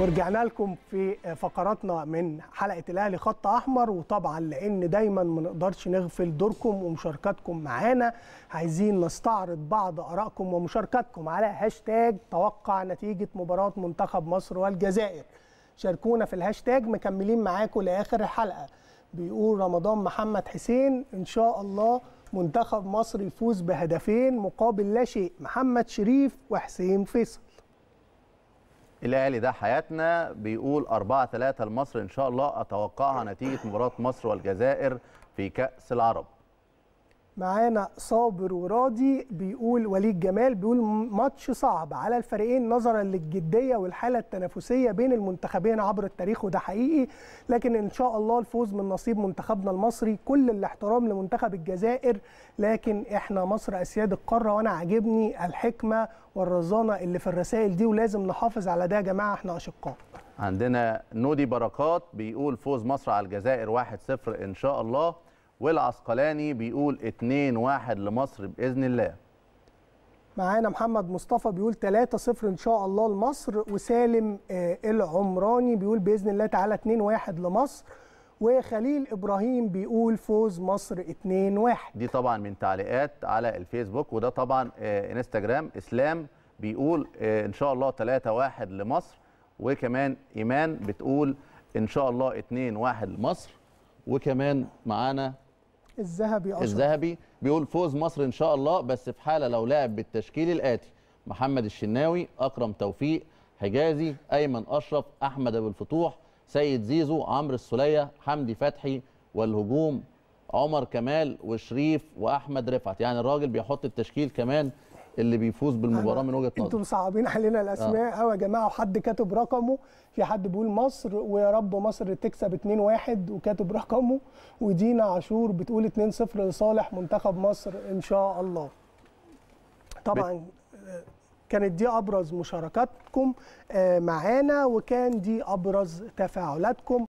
ورجعنا لكم في فقراتنا من حلقه الاهلي خط احمر وطبعا لان دايما ما نقدرش نغفل دوركم ومشاركاتكم معانا عايزين نستعرض بعض ارائكم ومشاركاتكم على هاشتاج توقع نتيجه مباراه منتخب مصر والجزائر شاركونا في الهاشتاج مكملين معاكم لاخر الحلقه بيقول رمضان محمد حسين ان شاء الله منتخب مصر يفوز بهدفين مقابل لا شيء محمد شريف وحسين فيصل الاهلي ده حياتنا بيقول 4 3 لمصر ان شاء الله اتوقعها نتيجه مباراه مصر والجزائر في كاس العرب معانا صابر وراضي بيقول وليد جمال بيقول ماتش صعب على الفريقين نظرا للجديه والحاله التنافسيه بين المنتخبين عبر التاريخ وده حقيقي لكن ان شاء الله الفوز من نصيب منتخبنا المصري كل الاحترام لمنتخب الجزائر لكن احنا مصر اسياد القاره وانا عاجبني الحكمه والرزانه اللي في الرسائل دي ولازم نحافظ على ده يا جماعه احنا اشقاء عندنا نودي بركات بيقول فوز مصر على الجزائر 1-0 ان شاء الله والعسقلاني بيقول 2-1 لمصر باذن الله معانا محمد مصطفى بيقول 3-0 ان شاء الله لمصر وسالم آه، العمراني بيقول باذن الله تعالى 2-1 لمصر وخليل ابراهيم بيقول فوز مصر 2-1 دي طبعا من تعليقات على الفيسبوك وده طبعا آه، انستجرام اسلام بيقول آه، ان شاء الله 3-1 لمصر وكمان ايمان بتقول ان شاء الله 2-1 لمصر وكمان معانا الذهبي اصلا الذهبي بيقول فوز مصر إن شاء الله بس في حالة لو لعب بالتشكيل الآتي محمد الشناوي أكرم توفيق حجازي أيمن أشرف أحمد أبو الفتوح سيد زيزو عمرو السولية حمدي فتحي والهجوم عمر كمال وشريف وأحمد رفعت يعني الراجل بيحط التشكيل كمان اللي بيفوز بالمباراه من وجهه نظرك انتوا مصعبين علينا الاسماء قوي آه. يا جماعه وحد كاتب رقمه في حد بيقول مصر ويا رب مصر تكسب 2-1 وكاتب رقمه ودينا عاشور بتقول 2-0 لصالح منتخب مصر ان شاء الله طبعا كانت دي ابرز مشاركاتكم آه، معانا وكان دي ابرز تفاعلاتكم